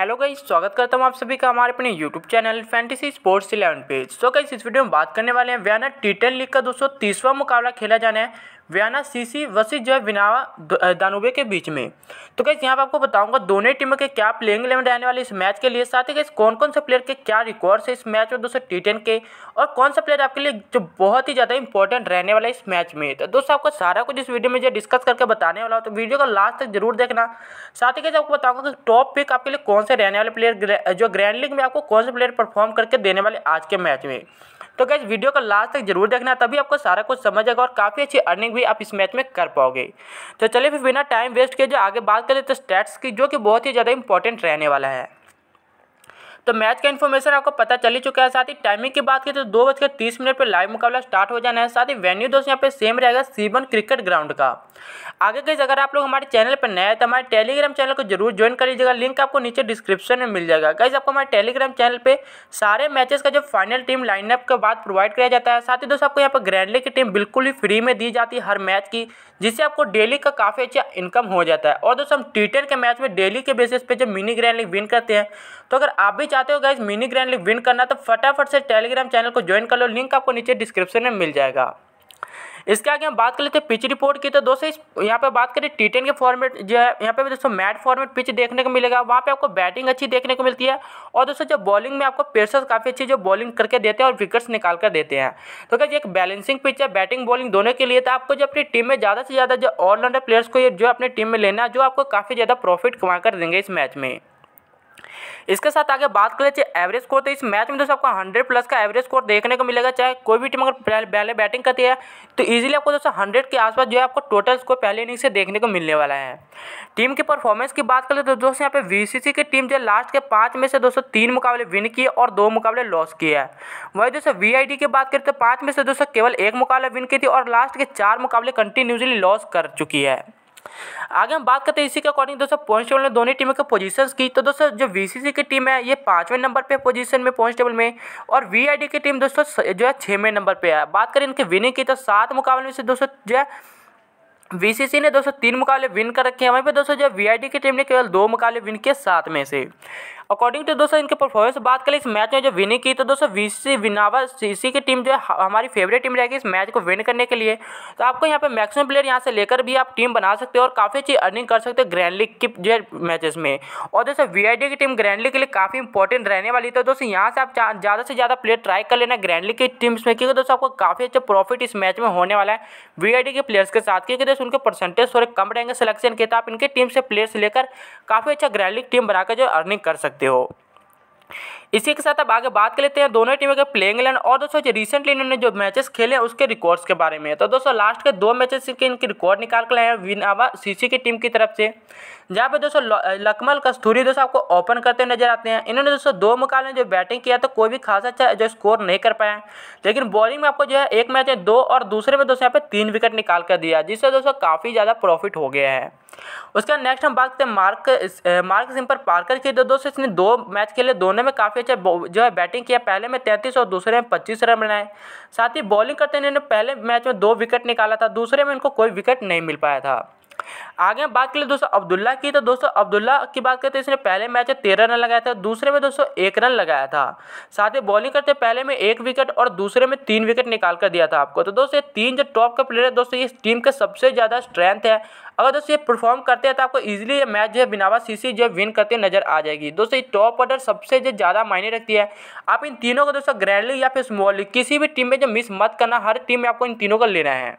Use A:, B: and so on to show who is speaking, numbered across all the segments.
A: hello गई स्वागत करता हूँ आप सभी का हमारे अपने YouTube channel fantasy sports eleven page तो कई इस वीडियो में बात करने वाले हैं व्याना टी टेन लीग का दोस्तों तीसवा मुकाबला खेला जाना है वियाना सीसी वर्सेस जो है विनावा दानुबे के बीच में तो कैसे यहाँ पर आपको बताऊंगा दोनों टीमों के क्या प्लेइंग इलेवन रहने वाले इस मैच के लिए साथ ही कैसे कौन कौन से प्लेयर के क्या रिकॉर्ड्स है इस मैच में दोस्तों टी टेन के और कौन सा प्लेयर आपके लिए जो बहुत ही ज़्यादा इंपॉर्टेंट रहने वाला है इस मैच में तो दोस्तों आपको सारा कुछ इस वीडियो में जो डिस्कस करके बताने वाला हो तो वीडियो को लास्ट तक जरूर देखना साथ ही कैसे आपको बताऊँगा कि टॉप पिक आपके लिए कौन से रहने वाले प्लेयर जो ग्रैंड लीग में आपको कौन से प्लेयर परफॉर्म करके देने वाले आज के मैच में तो गैस वीडियो को लास्ट तक जरूर देखना तभी आपको सारा कुछ समझ आएगा और काफ़ी अच्छी अर्निंग भी आप इस मैच में कर पाओगे तो चलिए फिर बिना टाइम वेस्ट किए जो आगे बात करें तो स्टैट्स की जो कि बहुत ही ज़्यादा इंपॉर्टेंट रहने वाला है तो मैच का इन्फॉर्मेशन आपको पता चल ही चुका है साथ ही टाइमिंग की बात की तो दो बजकर तीस मिनट पर लाइव मुकाबला स्टार्ट हो जाना है साथ ही वेन्यू दोस्त यहाँ पे सेम रहेगा सीबन क्रिकेट ग्राउंड का आगे गई अगर आप लोग हमारे चैनल पर नए तो हमारे टेलीग्राम चैनल को जरूर ज्वाइन कर लीजिएगा लिंक आपको नीचे डिस्क्रिप्शन में मिल जाएगा गाइज आपको हमारे टेलीग्राम चैनल पर सारे मैचेस का जो फाइनल टीम लाइनअप के बाद प्रोवाइड किया जाता है साथ ही दोस्तों आपको यहाँ पर ग्रैंडली की टीम बिल्कुल ही फ्री में दी जाती है हर मैच की जिससे आपको डेली का काफ़ी अच्छा इनकम हो जाता है और दोस्तों हम टी के मैच में डेली के बेसिस पे जब मिनी ग्रैंड लीग विन करते हैं तो अगर आप भी चाहते हो guys mini grand league win करना तो फटाफट से टेलीग्राम चैनल को ज्वाइन कर लो लिंक आपको नीचे डिस्क्रिप्शन में मिल जाएगा इसके आगे हम बात कर लेते हैं पिच रिपोर्ट की तो दोस्तों इस यहाँ पे बात करें टी टेन के फॉर्मेट जो है यहाँ पे दोस्तों मैट फॉर्मेट पिच देखने को मिलेगा वहाँ पे आपको बैटिंग अच्छी देखने को मिलती है और दोस्तों जो बॉलिंग में आपको पेसर्स काफ़ी अच्छी जो बॉलिंग करके देते हैं और विकेट्स निकाल कर देते हैं तो क्या एक बैलेंसिंग पिच है बैटिंग बॉलिंग दोनों के लिए तो आपको जो अपनी टीम में ज़्यादा से ज़्यादा जो ऑलराउंडर प्लेयर्स को जो अपनी टीम में लेना है जो आपको काफ़ी ज़्यादा प्रॉफिट कमा कर देंगे इस मैच में इसके साथ आगे बात करें चाहे एवरेज स्कोर तो इस मैच में दोस्तों आपको हंड्रेड प्लस का एवरेज स्कोर देखने को मिलेगा चाहे कोई भी टीम अगर पहले बैटिंग करती है तो इजीली आपको दोस्तों हंड्रेड के आसपास जो है आपको टोटल स्कोर पहले इनिंग से देखने को मिलने वाला है टीम की परफॉर्मेंस की बात करें तो दोस्तों यहाँ पे वी की टीम जो लास्ट के पाँच में से दोस्तों तीन मुकाबले विन किए और दो मुकाबले लॉस किए हैं वही दोस्तों वी की बात करें तो पाँच में से दोस्तों केवल एक मुकाबला विन की थी और लास्ट के चार मुकाबले कंटिन्यूसली लॉस कर चुकी है आगे हम बात करते हैं इसी के अकॉर्डिंग दोस्तों पॉइंट टेबल में दोनों टीमों के पोजीशंस की तो दोस्तों जो बीसीसी की टीम है ये पांचवें नंबर पे पोजीशन में पॉइंट टेबल में और वीआईडी की टीम दोस्तों जो है छवें नंबर पे है बात करें इनके विनिंग की तो सात मुकाबले में से दोस्तों जो है बीसीसी ने दोस्तों तीन मुकाबले विन कर रखे हैं वहीं पर दोस्तों जो वी की टीम ने केवल दो मुकाबले विन किए सात में से अकॉर्डिंग टू दोस्तों इनके परफॉर्मेंस बात करें इस मैच में जो विनिंग की तो दोस्तों वीसी विनावा सीसी की टीम जो है हमारी फेवरेट टीम रहेगी इस मैच को विन करने के लिए तो आपको यहाँ पे मैक्सिमम प्लेयर यहाँ से लेकर भी आप टीम बना सकते हो और काफ़ी अच्छी अर्निंग कर सकते हो ग्रैंड लीग की जो मैचेस में और दोस्तों वी की टीम ग्रैंड लीग के लिए काफ़ी इंपॉर्टेंट रहने वाली तो दोस्तों यहाँ से आप ज़्यादा से ज़्यादा प्लेयर ट्राई कर लेना ग्रैंड लीग की टीम्स में क्योंकि दोस्तों आपको काफ़ी अच्छा प्रॉफिट इस मैच में होने वाला है वी के प्लेयर्स के साथ क्योंकि दोस्तों उनके परसेंटेज थोड़े कम रहेंगे सिलेक्शन के तो आप इनके टीम से प्लेयर्स लेकर काफ़ी अच्छा ग्रैंड लीग टीम बनाकर जो अर्निंग कर सकते सकते हो इसी के साथ अब आगे बात कर लेते हैं दोनों टीमों के प्लेइंग इलेवन और दोस्तों रिसेंटली इन्होंने जो मैचेस खेले हैं उसके रिकॉर्ड्स के बारे में तो दोस्तों लास्ट के दो मैचेस के इनके रिकॉर्ड निकाल कर हैं विनावा सीसी की टीम की तरफ से जहाँ पे दोस्तों लकमल कस्तूरी दोस्तों आपको ओपन करते नजर आते हैं इन्होंने दोस्तों दो मुकाबले जो बैटिंग किया तो कोई भी खास अच्छा जो स्कोर नहीं कर पाया लेकिन बॉलिंग में आपको जो है एक मैच है दो और दूसरे में दोस्तों यहाँ पे तीन विकेट निकाल कर दिया जिससे दोस्तों काफ़ी ज़्यादा प्रॉफिट हो गया है उसके बाद नेक्स्ट हम बात करते हैं मार्क मार्क सिम पर पार्कर की जो दोस्तों इसने दो मैच खेले दोनों में काफ़ी अच्छा जो है बैटिंग किया पहले में तैंतीस और दूसरे में पच्चीस रन बनाए साथ ही बॉलिंग करते इन्होंने पहले मैच में दो विकेट निकाला था दूसरे में इनको कोई विकेट नहीं मिल पाया था आगे बात कर लिए दोस्तों अब्दुल्ला की तो दोस्तों अब्दुल्ला की बात करते हैं इसने पहले मैच में तेरह रन लगाया था दूसरे में दोस्तों एक रन लगाया था साथ ही बॉलिंग करते पहले में एक विकेट और दूसरे में तीन विकेट निकाल कर दिया था आपको तो दोस्तों ये तीन जो टॉप का प्लेयर है दोस्तों ये टीम का सबसे ज़्यादा स्ट्रेंथ है अगर दोस्तों ये परफॉर्म करते हैं तो आपको ईजिली ये मैच जो है बिनावा सीसी जो है विन करते नजर आ जाएगी दोस्तों ये टॉप ऑर्डर सबसे जो ज़्यादा मायने रखती है आप इन तीनों को दोस्तों ग्रैंड लीग या फिर स्मॉल लीग किसी भी टीम में जो मिस मत करना हर टीम में आपको इन तीनों को लेना है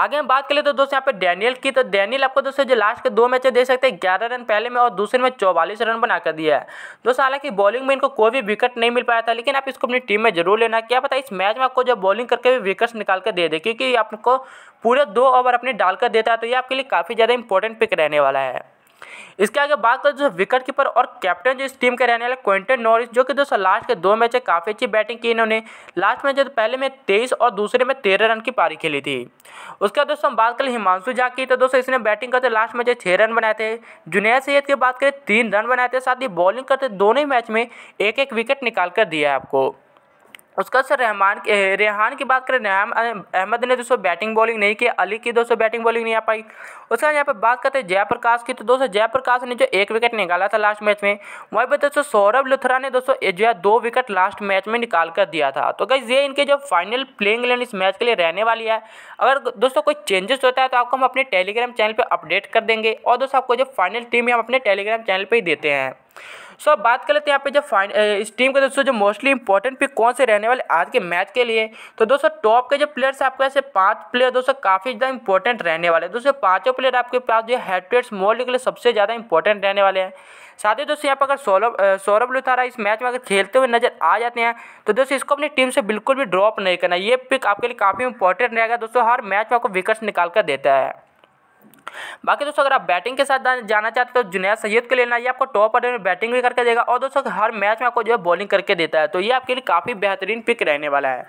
A: आगे हम बात करें तो दोस्तों यहाँ पे डैनियल की तो डैनियल आपको दोस्तों जो लास्ट के दो मैच दे सकते हैं ग्यारह रन पहले में और दूसरे में चौवालीस रन बनाकर दिया है दोस्तों हालांकि बॉलिंग में इनको कोई भी विकेट नहीं मिल पाया था लेकिन आप इसको अपनी टीम में जरूर लेना क्या पता इस मैच में आपको जब बॉलिंग करके भी विकेट्स निकाल कर दे दे क्योंकि आपको पूरे दो ओवर अपने डालकर देता है तो ये आपके लिए काफ़ी ज़्यादा इंपॉर्टेंट पिक रहने वाला है इसके आगे बात करें जो विकेट कीपर और कैप्टन जो इस टीम के रहने वाले क्वेंटन नॉरिस जो कि दोस्तों लास्ट के दो मैच है काफ़ी अच्छी बैटिंग की इन्होंने लास्ट मैच पहले में तेईस और दूसरे में तेरह रन की पारी खेली थी उसके बाद दोस्तों हम बात करें हिमांशु झा की तो दोस्तों इसने बैटिंग करते लास्ट मैच छः रन बनाए थे जुनेद सैद की बात करें तीन रन बनाए थे साथ ही बॉलिंग करते दोनों ही मैच में एक एक विकेट निकाल कर दिया है आपको उसका सर रहमान के रेहान की बात करें रेहान अहमद ने दोस्तों बैटिंग बॉलिंग नहीं की अली की दोस्तों बैटिंग बॉलिंग नहीं आ पाई उसके बाद यहाँ पर बात करते हैं जयप्रकाश की तो दोस्तों जयप्रकाश ने जो एक विकेट निकाला था लास्ट मैच में वहीं पर दोस्तों सौरभ लुथरा ने दोस्तों जो है दो विकेट लास्ट मैच में निकाल कर दिया था तो गई ये इनके जो फाइनल प्लेइंग इलेवन इस मैच के लिए रहने वाली है अगर दोस्तों कोई चेंजेस होता है तो आपको हम अपने टेलीग्राम चैनल पर अपडेट कर देंगे और दोस्तों आपको जो फाइनल टीम है हम अपने टेलीग्राम चैनल पर ही देते हैं सो अब बात कर लेते हैं यहाँ पे जो फाइन इस टीम के दोस्तों जो मोस्टली इंपॉर्टेंट पिक कौन से रहने वाले आज के मैच के लिए तो दोस्तों टॉप के जो प्लेयर्स आपके ऐसे पाँच प्लेयर दोस्तों काफ़ी ज़्यादा इंपॉर्टेंट रहने वाले हैं दोस्तों पाँचों प्लेयर आपके पास जो है हेड मोल्ड के लिए सबसे ज़्यादा इंपॉर्टेंट रहने वाले हैं साथ ही दोस्तों यहाँ पर अगर सौरभ सौरभ लुथारा इस मैच में अगर खेलते हुए नजर आ जाते हैं तो दोस्तों इसको अपनी टीम से बिल्कुल भी ड्रॉप नहीं करना ये पिक आपके लिए काफ़ी इंपॉर्टेंट रहेगा दोस्तों हर मैच में आपको विकेट्स निकाल कर देता है बाकी दोस्तों अगर आप बैटिंग के साथ जाना चाहते हो तो जुनेद सैयद को लेना ये आपको टॉप ऑर्डर में बैटिंग भी करके देगा और दोस्तों हर मैच में आपको जो है बॉलिंग करके देता है तो ये आपके लिए काफ़ी बेहतरीन पिक रहने वाला है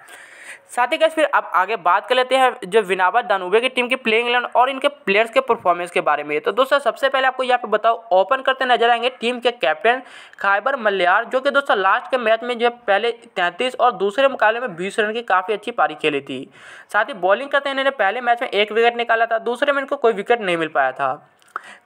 A: साथ ही कैसे फिर अब आगे बात कर लेते हैं जो विनावा दानुबे की टीम की प्लेइंग इलेवन और इनके प्लेयर्स के परफॉर्मेंस के बारे में तो दोस्तों सबसे पहले आपको यहाँ पे बताओ ओपन करते नजर आएंगे टीम के कैप्टन खाइबर मल्यार जो कि दोस्तों लास्ट के मैच में जो पहले तैंतीस और दूसरे मुकाबले में बीस रन की काफ़ी अच्छी पारी खेली थी साथ ही बॉलिंग करते इन्होंने पहले मैच में एक विकेट निकाला था दूसरे में इनको कोई विकेट नहीं मिल पाया था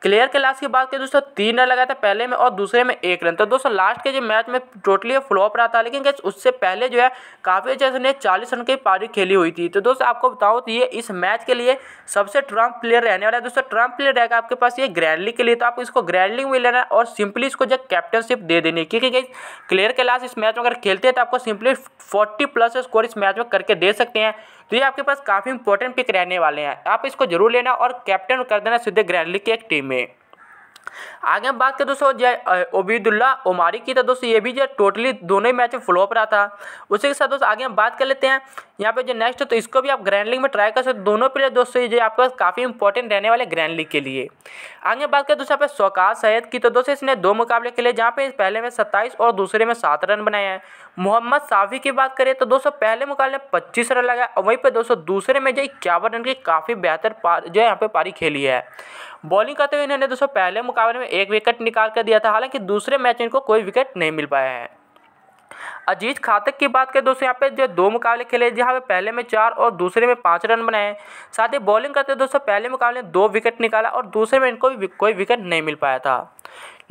A: क्लियर के लास्ट की बात करें दोस्तों तीन रन लगाए था पहले में और दूसरे में एक रन तो दोस्तों लास्ट के जो मैच में टोटली फ्लॉप रहा था लेकिन उससे पहले जो है काफ़ी जैसे ने चालीस रन की पारी खेली हुई थी तो दोस्तों आपको बताओ तो ये इस मैच के लिए सबसे ट्रम्प प्लेयर रहने वाला है दोस्तों ट्रम्प प्लेयर रहेगा आपके पास ये ग्रैंडली के लिए तो आप इसको ग्रैंडली में लेना है और सिंपली इसको जो कैप्टनशिप दे देनी है क्योंकि क्लियर के लास्ट इस मैच में अगर खेलते हैं तो आपको सिंपली फोर्टी प्लस स्कोर इस मैच में करके दे सकते हैं तो ये आपके पास काफ़ी इंपॉर्टेंट पिक रहने वाले हैं आप इसको जरूर लेना और कैप्टन कर देना सीधे ग्रैंडली की एक टीम में आगे बात करें दोस्तों जय ओबीदुल्ला ओमारी की तो दोस्तों ये भी जो टोटली दोनों ही मैच में फ्लॉप रहा था उसी के साथ दोस्तों आगे हम बात कर लेते हैं यहाँ पे जो नेक्स्ट है तो इसको भी आप ग्रैंड लीग में ट्राई कर सकते हो दोनों प्लेयर दोस्तों ये आपके पास काफ़ी इंपॉर्टेंट रहने वाले ग्रैंड लीग के लिए आगे बात करें दोस्तों यहाँ पे सैयद की तो दोस्तों इसने दो मुकाबले के लिए जहाँ पे पहले में सत्ताईस और दूसरे में सात रन बनाए हैं मोहम्मद साफी की बात करें तो दोस्तों पहले मुकाबले में पच्चीस रन लगाए और वहीं पर दोस्तों दूसरे में जो इक्यावन रन की काफ़ी बेहतर पार जो है यहाँ पे पारी खेली है बॉलिंग करते हुए इन्होंने दोस्तों पहले मुकाबले में एक विकेट निकाल कर दिया था हालांकि दूसरे मैच में इनको कोई विकेट नहीं मिल पाया है अजीज खातक की बात करें दोस्तों यहाँ पे जो दो मुकाबले खेले जहाँ पे पहले में चार और दूसरे में पाँच रन बनाए साथ ही बॉलिंग करते दोस्तों पहले मुकाबले दो विकेट निकाला और दूसरे में इनको भी कोई विकेट नहीं मिल पाया था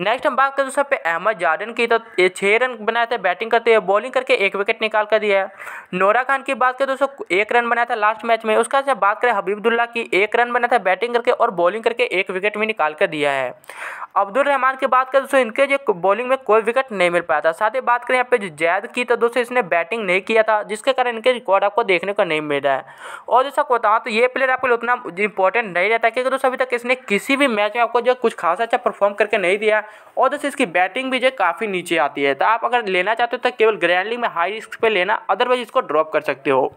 A: नेक्स्ट हम बात करें दोस्तों पे अहमद जार्डन की तो ये छः रन बनाए थे बैटिंग करते हुए बॉलिंग करके एक विकेट निकाल कर दिया है नोरा खान की बात करें दोस्तों एक रन बनाया था लास्ट मैच में उसका जब बात करें हबीबुल्ला की एक रन बनाया था बैटिंग करके और बॉलिंग करके एक विकेट भी निकाल कर दिया है अब्दुल रहमान की बात करें दोस्तों इनके जो बॉलिंग में कोई विकेट नहीं मिल पाया था साथ ही बात करें यहाँ पे जो जैद साबित की तो दोस्तों इसने बैटिंग नहीं किया था जिसके कारण इनके रिकॉर्ड आपको देखने को नहीं मिल रहा है और जैसा बताऊँ तो ये प्लेयर आपको उतना इंपॉर्टेंट नहीं रहता क्योंकि दोस्तों अभी तक इसने किसी भी मैच में आपको जो कुछ खास अच्छा परफॉर्म करके नहीं दिया और दोस्तों इसकी बैटिंग भी जो काफ़ी नीचे आती है तो आप अगर लेना चाहते हो तो केवल ग्रैंडिंग में हाई रिस्क पर लेना अदरवाइज इसको ड्रॉप कर सकते हो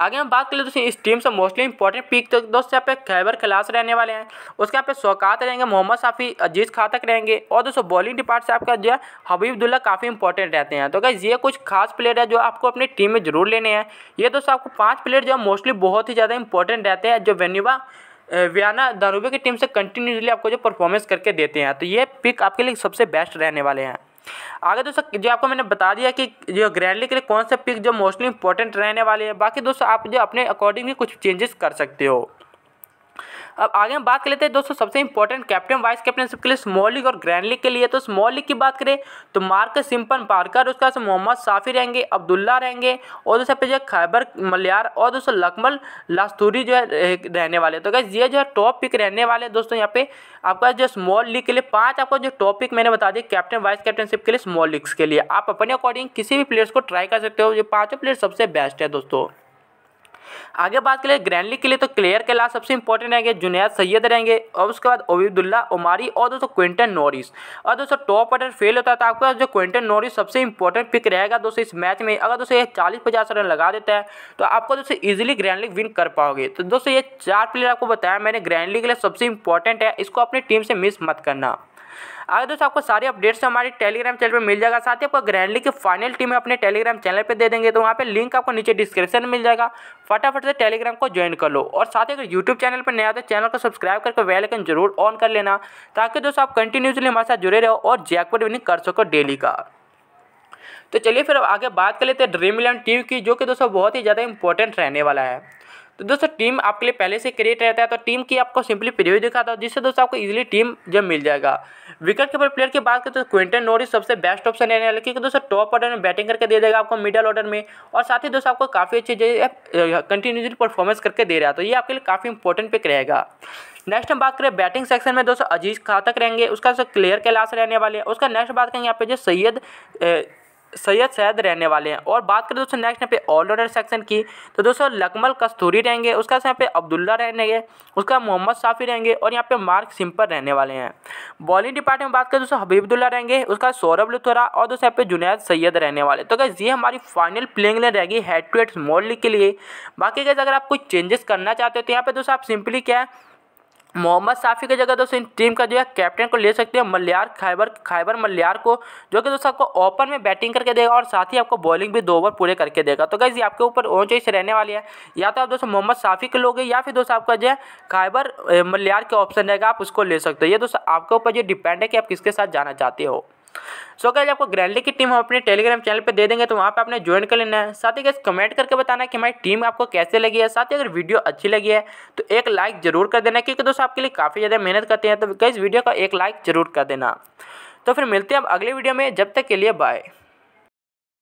A: आगे हम बात कर ले दोस्तों इस टीम से मोस्टली इंपॉर्टेंट पिक तो दोस्तों यहाँ पे खैबर खिलास रहने वाले हैं उसके यहाँ पे शौकात रहेंगे मोहम्मद साफी अजीज खा तक रहेंगे और दोस्तों बॉलिंग डिपार्ट से आपका जो है हबीबुल्ला काफ़ी इंपॉर्टेंट रहते हैं तो क्या ये कुछ खास प्लेयर है जो आपको अपनी टीम में जरूर लेने हैं ये दोस्तों आपको पाँच प्लेयर जो है मोस्टली बहुत ही ज़्यादा इंपॉर्टेंट रहते हैं जो वेन्यूबा वियाना दारूबे की टीम से कंटिन्यूसली आपको जो परफॉर्मेंस करके देते हैं तो ये पिक आपके लिए सबसे बेस्ट रहने वाले हैं आगे दोस्तों जो आपको मैंने बता दिया कि जो ग्रैंडली के लिए कौन से पिक जो मोस्टली इंपॉर्टेंट रहने वाले हैं बाकी दोस्तों आप जो अपने अकॉर्डिंगली कुछ चेंजेस कर सकते हो अब आगे हम बात कर लेते हैं दोस्तों सबसे इंपॉर्टेंट कैप्टन वाइस कैप्टनशिप के लिए स्मॉल लीग और ग्रैंड लीग के लिए तो स्मॉल लीग की बात करें तो मार्क सिम्पन पार्कर उसके बाद मोहम्मद साफी रहेंगे अब्दुल्ला रहेंगे और दूसरा पे जो है खैबर मलियार और दोस्तों लकमल लास्तूरी जो है रहने वाले तो क्या ये जो है टॉप पिक रहने वाले दोस्तों यहाँ पे आपका जो स्मॉल लीग के लिए पाँच आपको जो टॉपिक मैंने बता दिया कैप्टन वाइस कैप्टनशिप के लिए स्मॉल लीग्स के लिए आप अपने अकॉर्डिंग किसी भी प्लेयर्स को ट्राई कर सकते हो ये पाँचों प्लेयर सबसे बेस्ट है दोस्तों आगे बात करें ग्रैंडली के लिए तो क्लियर के लास्ट सबसे इंपॉर्टेंट रहेंगे जुनेद सैयद रहेंगे और उसके बाद ओबीदुल्ला उमारी और दोस्तों क्विंटन नॉरिस और दोस्तों टॉप ऑर्डर फेल होता है तो आपका जो क्विंटन नॉरिस सबसे इंपॉर्टेंट पिक रहेगा दोस्तों इस मैच में अगर दोस्तों ये चालीस पचास रन लगा देता है तो आपको दोस्तों ईजिली ग्रैंड लीग विन कर पाओगे तो दोस्तों ये चार प्लेयर आपको बताया मैंने ग्रैंड लीग के लिए सबसे इंपॉर्टेंट है इसको अपनी टीम से मिस मत करना आगे दोस्तों आपको सारी अपडेट्स हमारे टेलीग्राम चैनल पर मिल जाएगा साथ ही आपको ग्रैंडली की फाइनल टीम अपने टेलीग्राम चैनल पर दे देंगे तो वहाँ पर लिंक आपको नीचे डिस्क्रिप्शन में मिल जाएगा फटाफट से टेलीग्राम को ज्वाइन कर लो और साथ ही अगर यूट्यूब चैनल पर नया तो चैनल को सब्सक्राइब करके वेलकन जरूर ऑन कर लेना ताकि दोस्तों आप कंटिन्यूसली हमारे साथ जुड़े रहो और जैकपॉट विनिंग कर सको डेली का तो चलिए फिर अब आगे बात कर लेते हैं ड्रीम इलेवन टीम की जो कि दोस्तों बहुत ही ज़्यादा इंपॉर्टेंट रहने वाला है तो दोस्तों टीम आपके लिए पहले से क्रिएट रहता है तो टीम की आपको सिंपली प्रिव्यू दिखाता हूँ जिससे दोस्तों आपको इजीली टीम जब मिल जाएगा विकेट कीपर प्लेयर की बात करें तो क्विंटन नोरिस सबसे बेस्ट ऑप्शन रहने वाले क्योंकि दोस्तों टॉप ऑर्डर में बैटिंग करके दे देगा आपको मिडल ऑर्डर में और साथ ही दोस्तों आपको काफ़ी अच्छी कंटिन्यूसली परफॉर्मेंस करके दे रहा तो ये आपके लिए काफ़ी इंपॉर्टेंट पिक रहेगा नेक्स्ट हम बात करें बैटिंग सेक्शन में दोस्तों अजीज खातक रहेंगे उसका क्लियर कैलाश रहने वाले हैं उसका नेक्स्ट बात करेंगे यहाँ पे जो सैयद सैयद सैद रहने वाले हैं और बात करें दोस्तों नेक्स्ट यहाँ पे ऑलराउंडर सेक्शन की तो दोस्तों लकमल कस्तूरी रहेंगे उसका यहाँ पे अब्दुल्ला रहने गए उसका मोहम्मद साफी रहेंगे और यहाँ पे मार्क सिम्पर रहने वाले हैं बॉलिंग डिपार्टमेंट बात करें दोस्तों हबीबुल्ला रहेंगे उसका सौरभ लुथोरा और दोस्तों यहाँ पे जुनैद सैयद रहने वाले तो गैस ये हमारी फाइनल प्लेइंग लाइन रहेगी head to head small league के लिए बाकी गैस अगर आप कुछ चेंजेस करना चाहते हो तो यहाँ पर दोस्तों आप सिंपली क्या है मोहम्मद साफी की जगह दोस्तों इन टीम का जो है कैप्टन को ले सकते हैं मल्यार खैबर खैबर मल्यार को जो कि दोस्तों आपको ओपन में बैटिंग करके देगा और साथ ही आपको बॉलिंग भी दो ओवर पूरे करके देगा तो कैसे आपके ऊपर ओन चॉइस रहने वाली है या तो आप दोस्तों मोहम्मद साफी के लोगे या फिर दोस्तों आपका जो है खैबर मल्यार के ऑप्शन रहेगा आप उसको ले सकते हो ये दोस्तों आपके ऊपर जो डिपेंड है कि आप किसके साथ जाना चाहते हो सो क्या अगर आपको ग्रैंडली की टीम हम अपने टेलीग्राम चैनल पर दे देंगे तो वहाँ पर आपने ज्वाइन कर लेना है साथ ही कैसे कमेंट करके बताना कि हमारी टीम आपको कैसे लगी है साथ ही अगर वीडियो अच्छी लगी है तो एक लाइक जरूर कर देना क्योंकि दोस्तों आपके लिए काफ़ी ज़्यादा मेहनत करते हैं तो कैसे वीडियो का एक लाइक जरूर कर देना तो फिर मिलते हैं आप अगले वीडियो में जब तक के लिए बाय